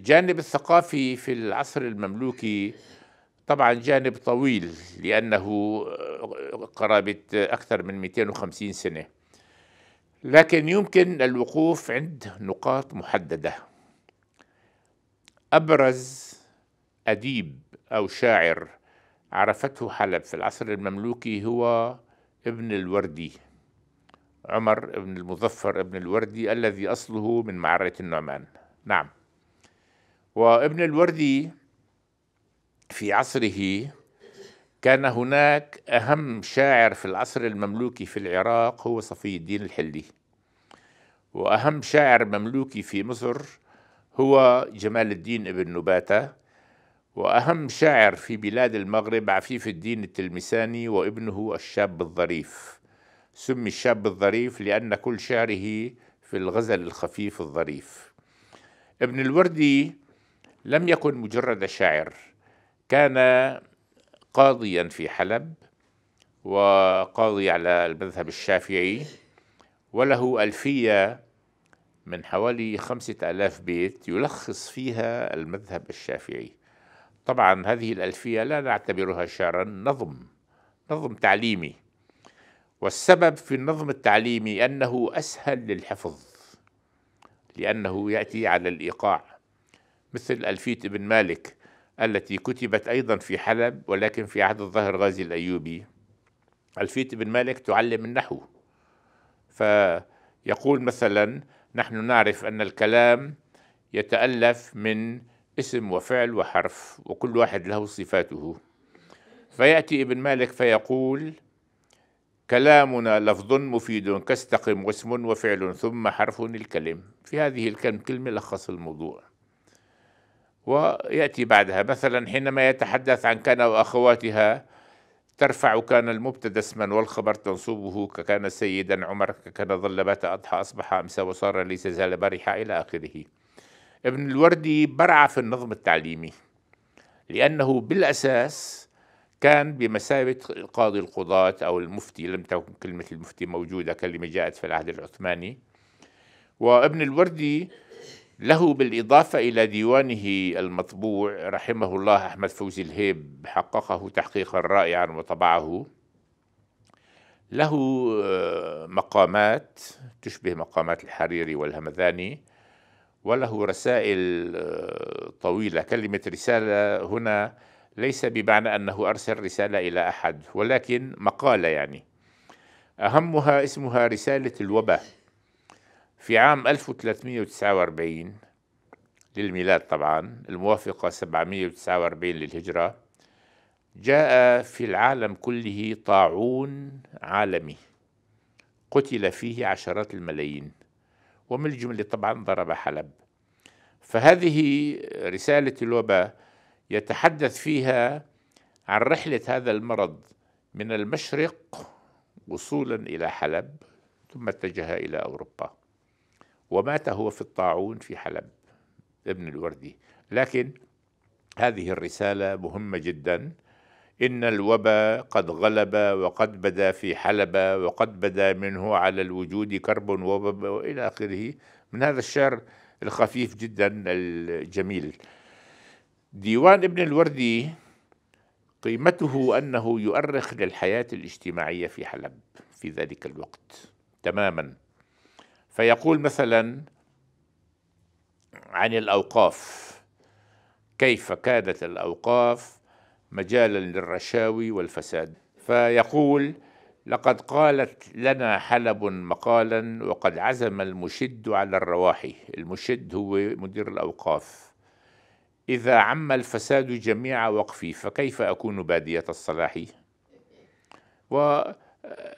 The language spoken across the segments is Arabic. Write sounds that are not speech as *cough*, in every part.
الجانب الثقافي في العصر المملوكي طبعا جانب طويل لأنه آه، قرابة أكثر من 250 سنة لكن يمكن الوقوف عند نقاط محددة أبرز أديب أو شاعر عرفته حلب في العصر المملوكي هو ابن الوردي عمر ابن المظفر ابن الوردي الذي أصله من معرة النعمان نعم وابن الوردي في عصره كان هناك أهم شاعر في العصر المملوكي في العراق هو صفي الدين الحلي وأهم شاعر مملوكي في مصر هو جمال الدين ابن نباتة وأهم شاعر في بلاد المغرب عفيف الدين التلمساني وابنه الشاب الظريف سمي الشاب الظريف لأن كل شعره في الغزل الخفيف الظريف ابن الوردي لم يكن مجرد شاعر كان قاضيا في حلب وقاضي على المذهب الشافعي وله ألفية من حوالي خمسة ألاف بيت يلخص فيها المذهب الشافعي طبعا هذه الألفية لا نعتبرها شعرا نظم نظم تعليمي والسبب في النظم التعليمي أنه أسهل للحفظ لأنه يأتي على الإيقاع مثل ألفية ابن مالك التي كتبت أيضا في حلب ولكن في عهد الظاهر غازي الأيوبي ألفية ابن مالك تعلم النحو فيقول مثلا نحن نعرف أن الكلام يتألف من اسم وفعل وحرف وكل واحد له صفاته فيأتي ابن مالك فيقول كلامنا لفظ مفيد كاستقم واسم وفعل ثم حرف الكلم في هذه الكلمة لخص الموضوع وياتي بعدها مثلا حينما يتحدث عن كان واخواتها ترفع كان المبتدا اسما والخبر تنصبه ككان سيدا عمر ككان ظل بات اضحى اصبح امسى وصار ليس زال برحا الى اخره. ابن الوردي برع في النظم التعليمي لانه بالاساس كان بمثابة القاضي القضاة أو المفتي لم تكن كلمة المفتي موجودة كلمة جاءت في العهد العثماني وابن الوردي له بالإضافة إلى ديوانه المطبوع رحمه الله أحمد فوزي الهيب حققه تحقيقا رائعا وطبعه له آه، مقامات تشبه مقامات الحريري والهمذاني وله رسائل آه، طويلة كلمة رسالة هنا ليس بمعنى أنه أرسل رسالة إلى أحد ولكن مقالة يعني أهمها اسمها رسالة الوباء في عام 1349 للميلاد طبعا الموافقة 749 للهجرة جاء في العالم كله طاعون عالمي قتل فيه عشرات الملايين ومن الجملة طبعا ضرب حلب فهذه رسالة الوباء يتحدث فيها عن رحلة هذا المرض من المشرق وصولا إلى حلب ثم اتجه إلى أوروبا ومات هو في الطاعون في حلب ابن الوردي لكن هذه الرسالة مهمة جدا إن الوبا قد غلب وقد بدا في حلب وقد بدا منه على الوجود كرب ووبب وإلى آخره من هذا الشعر الخفيف جدا الجميل ديوان ابن الوردي قيمته أنه يؤرخ للحياة الاجتماعية في حلب في ذلك الوقت تماما فيقول مثلا عن الأوقاف كيف كادت الأوقاف مجالا للرشاوي والفساد فيقول لقد قالت لنا حلب مقالا وقد عزم المشد على الرواحي المشد هو مدير الأوقاف إذا عم الفساد جميع وقفي فكيف أكون بادية الصلاح؟ و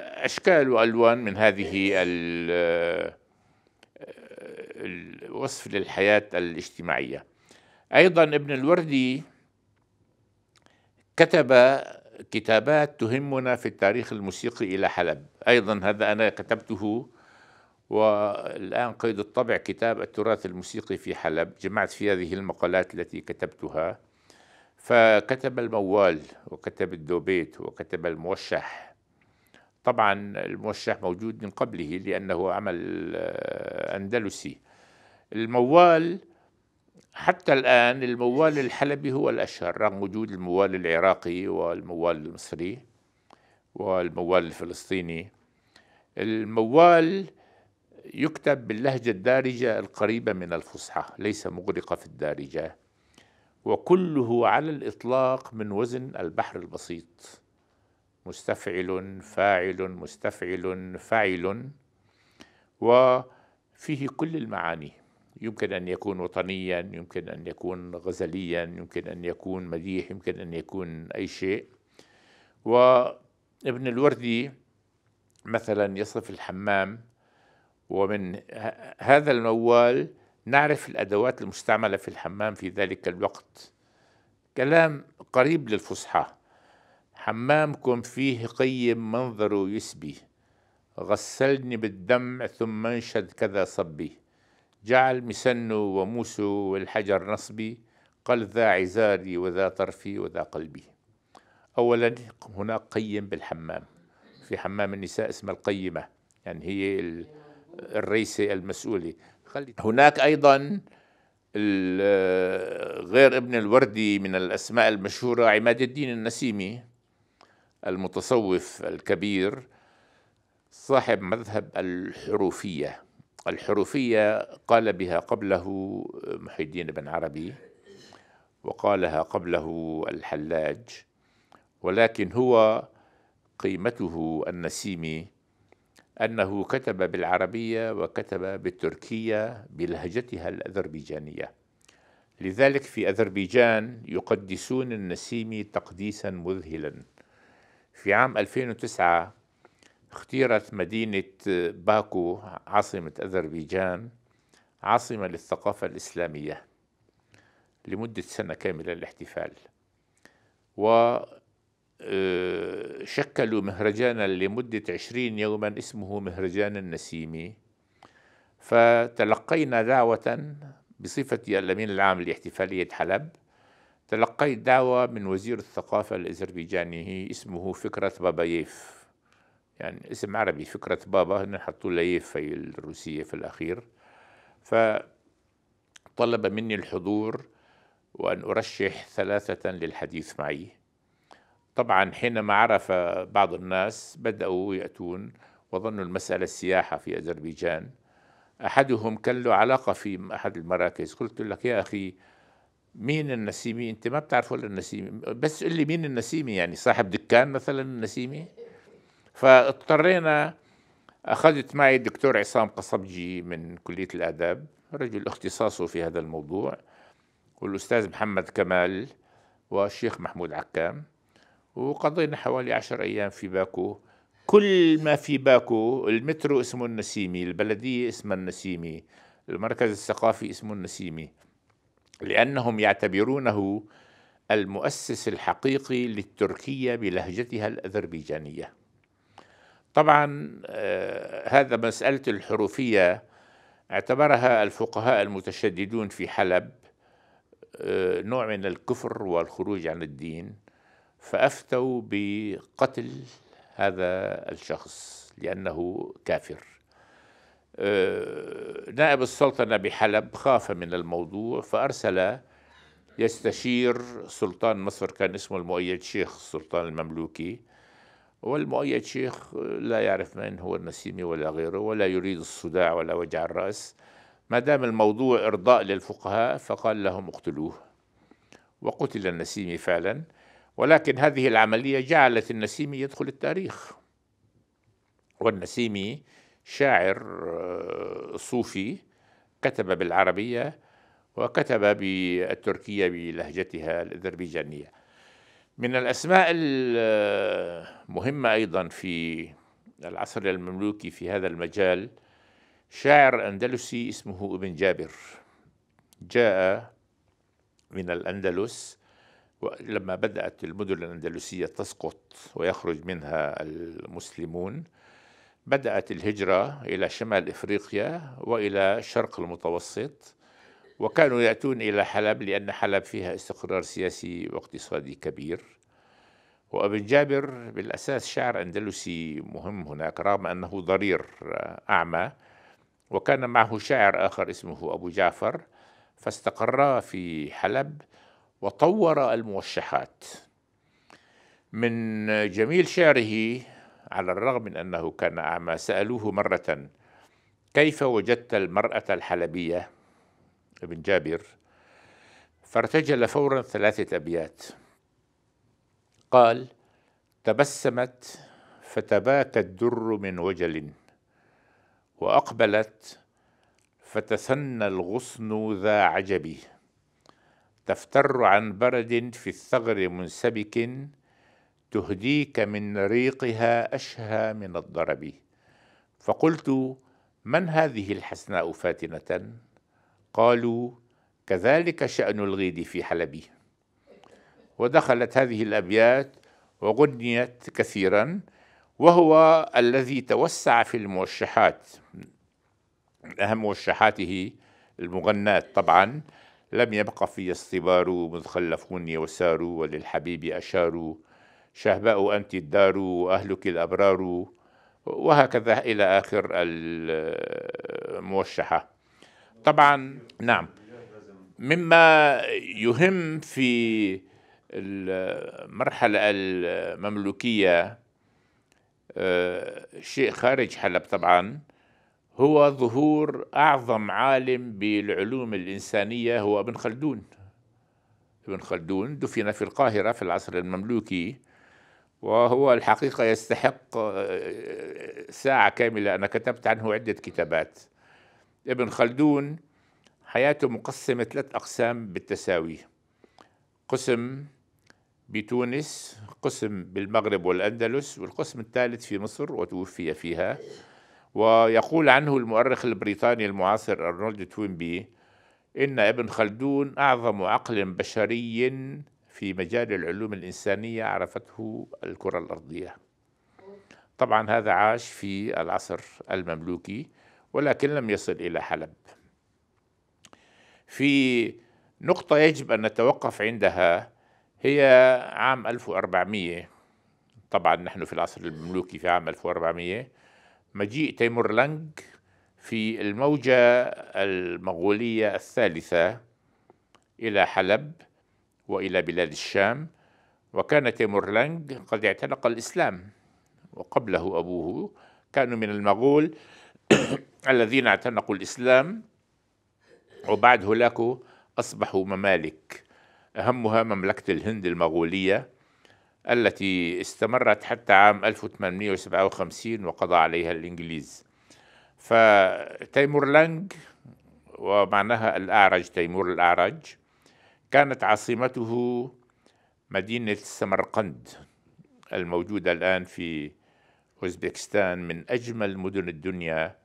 أشكال وألوان من هذه الوصف للحياة الاجتماعية أيضا ابن الوردي كتب كتابات تهمنا في التاريخ الموسيقي إلى حلب أيضا هذا أنا كتبته والآن قيد الطبع كتاب التراث الموسيقي في حلب جمعت في هذه المقالات التي كتبتها فكتب الموال وكتب الدوبيت وكتب الموشح طبعا الموشح موجود من قبله لأنه عمل آه، أندلسي الموال حتى الآن الموال الحلبي هو الأشهر رغم وجود الموال العراقي والموال المصري والموال الفلسطيني الموال يكتب باللهجة الدارجة القريبة من الفصحى ليس مغرقة في الدارجة وكله على الإطلاق من وزن البحر البسيط مستفعل فاعل مستفعل فاعل وفيه كل المعاني يمكن أن يكون وطنيا يمكن أن يكون غزليا يمكن أن يكون مديح يمكن أن يكون أي شيء وابن الوردي مثلا يصف الحمام ومن هذا الموال نعرف الأدوات المستعملة في الحمام في ذلك الوقت كلام قريب للفصحى حمامكم فيه قيم منظره يسبي غسلني بالدمع ثم انشد كذا صبي جعل مسنو وموسو والحجر نصبي قل ذا عزاري وذا طرفي وذا قلبي أولا هناك قيم بالحمام في حمام النساء اسمها القيمة يعني هي الرئيسة المسؤولة هناك أيضا غير ابن الوردي من الأسماء المشهورة عماد الدين النسيمي المتصوف الكبير صاحب مذهب الحروفية الحروفية قال بها قبله محي الدين بن عربي وقالها قبله الحلاج ولكن هو قيمته النسيمي أنه كتب بالعربية وكتب بالتركية بلهجتها الأذربيجانية لذلك في أذربيجان يقدسون النسيمي تقديسا مذهلا في عام 2009 اختيرت مدينة باكو عاصمة أذربيجان عاصمة للثقافة الإسلامية لمدة سنة كاملة للاحتفال وشكلوا آه، مهرجانا لمدة عشرين يوما اسمه مهرجان النسيمي فتلقينا دعوة بصفتي الأمين العام لاحتفالية حلب تلقيت دعوة من وزير الثقافة الأذربيجاني اسمه فكرة بابايف يعني اسم عربي فكرة بابا هنا حطوا ليف في الروسية في الأخير فطلب مني الحضور وأن أرشح ثلاثة للحديث معي طبعا حينما عرف بعض الناس بدأوا يأتون وظنوا المسألة السياحة في أذربيجان أحدهم كان له علاقة في أحد المراكز قلت لك يا أخي مين النسيمي انت ما بتعرفوا ولا النسيمي بس قل لي مين النسيمي يعني صاحب دكان مثلا النسيمي فاضطرينا اخذت معي الدكتور عصام قصبجي من كليه الاداب رجل اختصاصه في هذا الموضوع والاستاذ محمد كمال والشيخ محمود عكام وقضينا حوالي عشر ايام في باكو كل ما في باكو المترو اسمه النسيمي البلديه اسمها النسيمي المركز الثقافي اسمه النسيمي لأنهم يعتبرونه المؤسس الحقيقي للتركية بلهجتها الأذربيجانية طبعا آه، هذا مسألة الحروفية اعتبرها الفقهاء المتشددون في حلب آه، نوع من الكفر والخروج عن الدين فأفتوا بقتل هذا الشخص لأنه كافر آه، نائب السلطنة بحلب خاف من الموضوع فأرسل يستشير سلطان مصر كان اسمه المؤيد شيخ السلطان المملوكي والمؤيد شيخ لا يعرف من هو النسيمي ولا غيره ولا يريد الصداع ولا وجع الرأس ما دام الموضوع إرضاء للفقهاء فقال لهم اقتلوه وقتل النسيمي فعلا ولكن هذه العملية جعلت النسيمي يدخل التاريخ والنسيمي شاعر آه، صوفي كتب بالعربية وكتب بالتركية بلهجتها الأذربيجانية من الأسماء المهمة أيضا في العصر المملوكي في هذا المجال شاعر أندلسي اسمه ابن جابر جاء من الأندلس لما بدأت المدن الأندلسية تسقط ويخرج منها المسلمون بدأت الهجرة إلى شمال إفريقيا وإلى الشرق المتوسط وكانوا يأتون إلى حلب لأن حلب فيها استقرار سياسي واقتصادي كبير وابن جابر بالأساس شاعر أندلسي مهم هناك رغم أنه ضرير أعمى وكان معه شاعر آخر اسمه أبو جعفر فاستقرا في حلب وطور الموشحات من جميل شعره على الرغم من أنه كان أعمى سألوه مرة كيف وجدت المرأة الحلبية ابن جابر فارتجل فورا ثلاثة أبيات قال تبسمت فتباك الدر من وجل وأقبلت فتثنى الغصن ذا عجب تفتر عن برد في الثغر منسبك تهديك من ريقها أشهى من الضرب فقلت من هذه الحسناء فاتنة قالوا كذلك شأن الغيد في حلب ودخلت هذه الأبيات وغنيت كثيرا وهو الذي توسع في الموشحات أهم موشحاته المغنات طبعا لم يبق في الصبار مذ خلفوني وساروا وللحبيب أشاروا شهباء أنت الدار وأهلك الأبرار وهكذا إلى آخر الموشحة طبعا نعم مما يهم في المرحلة المملوكية آه، شيء خارج حلب طبعا هو ظهور أعظم عالم بالعلوم الإنسانية هو ابن خلدون ابن خلدون دفن في القاهرة في العصر المملوكي وهو الحقيقة يستحق آه، ساعة كاملة أنا كتبت عنه عدة كتابات ابن خلدون حياته مقسمة ثلاث أقسام بالتساوي قسم بتونس قسم بالمغرب والأندلس والقسم الثالث في مصر وتوفي فيها ويقول عنه المؤرخ البريطاني المعاصر أرنولد توينبي إن ابن خلدون أعظم عقل بشري في مجال العلوم الإنسانية عرفته الكرة الأرضية طبعا هذا عاش في العصر المملوكي ولكن لم يصل إلى حلب في نقطة يجب أن نتوقف عندها هي عام 1400 طبعا نحن في العصر المملوكي في عام 1400 مجيء تيمور لانج في الموجة المغولية الثالثة إلى حلب وإلى بلاد الشام وكان تيمورلانج قد اعتنق الإسلام وقبله أبوه كانوا من المغول *clears throat* الذين اعتنقوا الإسلام وبعد هلاكه أصبحوا ممالك أهمها مملكة الهند المغولية التي استمرت حتى عام 1857 وقضى عليها الإنجليز فتيمورلانج ومعناها الأعرج تيمور الأعرج كانت عاصمته مدينة سمرقند الموجودة الآن في أوزبكستان من أجمل مدن الدنيا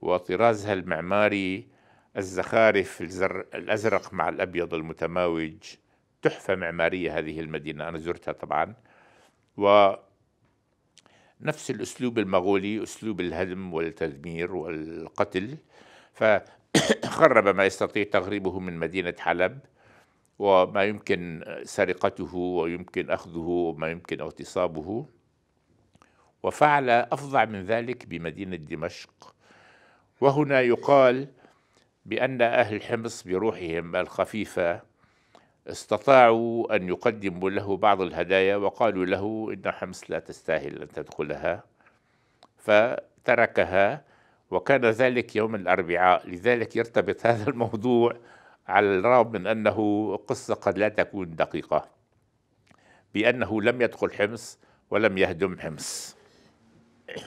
وطرازها المعماري الزخارف الزر... الأزرق مع الأبيض المتماوج تحفة معمارية هذه المدينة أنا زرتها طبعا ونفس الأسلوب المغولي أسلوب الهدم والتدمير والقتل فخرب ما يستطيع تغريبه من مدينة حلب وما يمكن سرقته ويمكن أخذه وما يمكن اغتصابه وفعل أفظع من ذلك بمدينة دمشق وهنا يقال بأن أهل حمص بروحهم الخفيفة استطاعوا أن يقدموا له بعض الهدايا وقالوا له إن حمص لا تستاهل أن تدخلها فتركها وكان ذلك يوم الأربعاء لذلك يرتبط هذا الموضوع على الرغم من أنه قصة قد لا تكون دقيقة بأنه لم يدخل حمص ولم يهدم حمص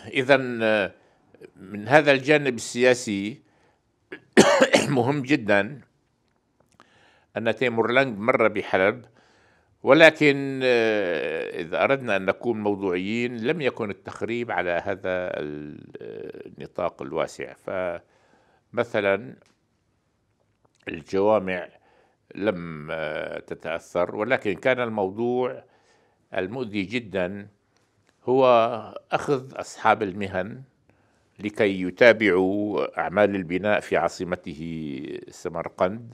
إذا من هذا الجانب السياسي *coughs* مهم جدا أن تيمورلنج مر بحلب ولكن آه، إذا أردنا أن نكون موضوعيين لم يكن التخريب على هذا آه، النطاق الواسع فمثلا الجوامع لم آه، تتأثر ولكن كان الموضوع المؤذي جدا هو أخذ أصحاب المهن لكي يتابعوا أعمال البناء في عاصمته سمرقند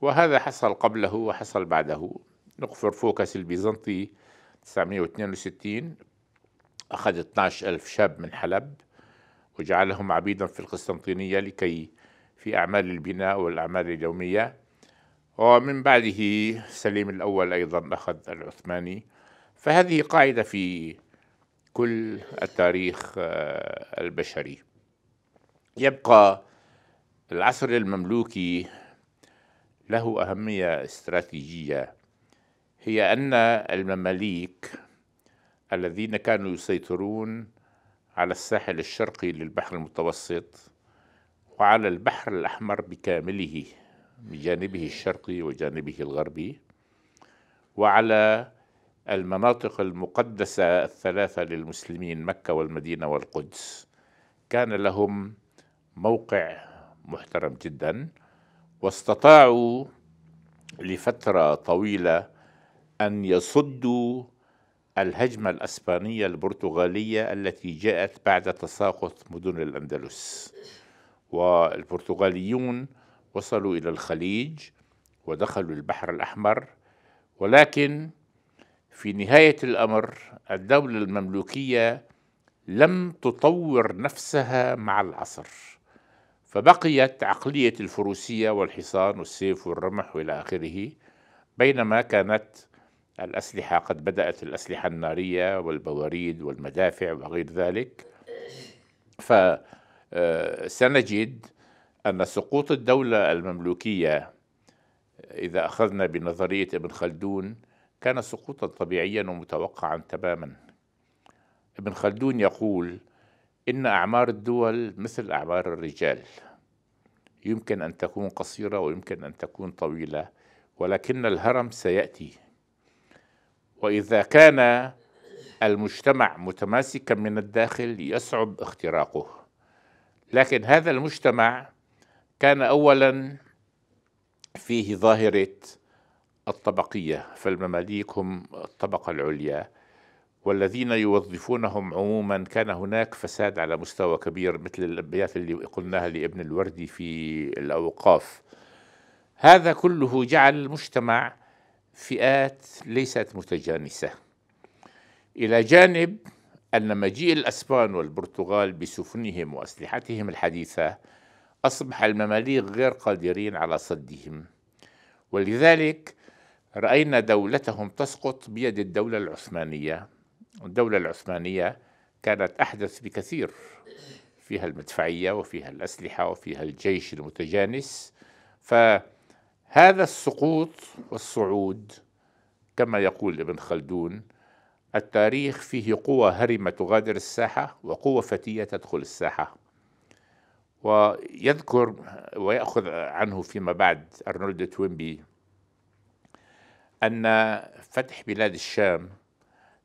وهذا حصل قبله وحصل بعده نقفر فوكس البيزنطي 962 أخذ 12 ألف شاب من حلب وجعلهم عبيدا في القسطنطينية لكي في أعمال البناء والأعمال اليومية ومن بعده سليم الأول أيضا أخذ العثماني فهذه قاعدة في كل التاريخ آه، البشري يبقى العصر المملوكي له أهمية استراتيجية هي أن المماليك الذين كانوا يسيطرون على الساحل الشرقي للبحر المتوسط وعلى البحر الأحمر بكامله بجانبه الشرقي وجانبه الغربي وعلى المناطق المقدسة الثلاثة للمسلمين مكة والمدينة والقدس كان لهم موقع محترم جدا واستطاعوا لفترة طويلة أن يصدوا الهجمة الأسبانية البرتغالية التي جاءت بعد تساقط مدن الأندلس والبرتغاليون وصلوا إلى الخليج ودخلوا البحر الأحمر ولكن في نهاية الأمر الدولة المملوكية لم تطور نفسها مع العصر فبقيت عقلية الفروسية والحصان والسيف والرمح وإلى آخره بينما كانت الأسلحة قد بدأت الأسلحة النارية والبواريد والمدافع وغير ذلك ف آه، سنجد أن سقوط الدولة المملوكية إذا أخذنا بنظرية ابن خلدون كان سقوطا طبيعيا ومتوقعا تماما ابن خلدون يقول إن أعمار الدول مثل أعمار الرجال يمكن أن تكون قصيرة ويمكن أن تكون طويلة ولكن الهرم سيأتي وإذا كان المجتمع متماسكا من الداخل يصعب اختراقه لكن هذا المجتمع كان اولا فيه ظاهره الطبقيه فالمماليك هم الطبقه العليا والذين يوظفونهم عموما كان هناك فساد على مستوى كبير مثل الابيات اللي قلناها لابن الوردي في الاوقاف هذا كله جعل المجتمع فئات ليست متجانسه الى جانب أن مجيء الأسبان والبرتغال بسفنهم وأسلحتهم الحديثة أصبح المماليك غير قادرين على صدهم ولذلك رأينا دولتهم تسقط بيد الدولة العثمانية الدولة العثمانية كانت أحدث بكثير فيها المدفعية وفيها الأسلحة وفيها الجيش المتجانس فهذا السقوط والصعود كما يقول ابن خلدون التاريخ فيه قوى هرمة تغادر الساحة وقوى فتية تدخل الساحة ويذكر ويأخذ عنه فيما بعد أرنولد توينبي أن فتح بلاد الشام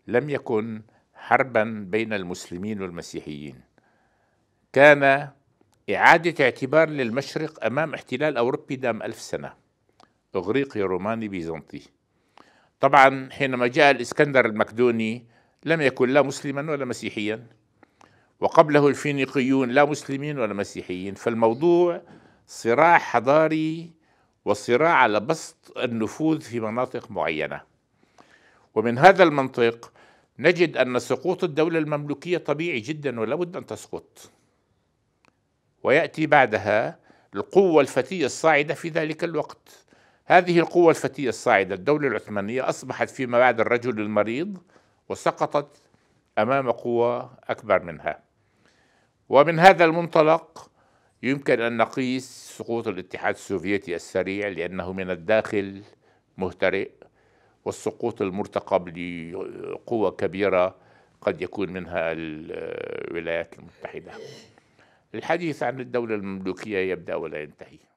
لم يكن حربا بين المسلمين والمسيحيين كان إعادة اعتبار للمشرق أمام احتلال أوروبي دام ألف سنة إغريقي روماني بيزنطي طبعا حينما جاء الإسكندر المقدوني لم يكن لا مسلما ولا مسيحيا وقبله الفينيقيون لا مسلمين ولا مسيحيين فالموضوع صراع حضاري وصراع على بسط النفوذ في مناطق معينة ومن هذا المنطق نجد أن سقوط الدولة المملوكية طبيعي جدا ولا بد أن تسقط ويأتي بعدها القوة الفتية الصاعدة في ذلك الوقت هذه القوة الفتية الصاعدة الدولة العثمانية أصبحت فيما بعد الرجل المريض وسقطت أمام قوة أكبر منها ومن هذا المنطلق يمكن أن نقيس سقوط الاتحاد السوفيتي السريع لأنه من الداخل مهترئ والسقوط المرتقب لقوة كبيرة قد يكون منها الولايات المتحدة الحديث عن الدولة المملوكية يبدأ ولا ينتهي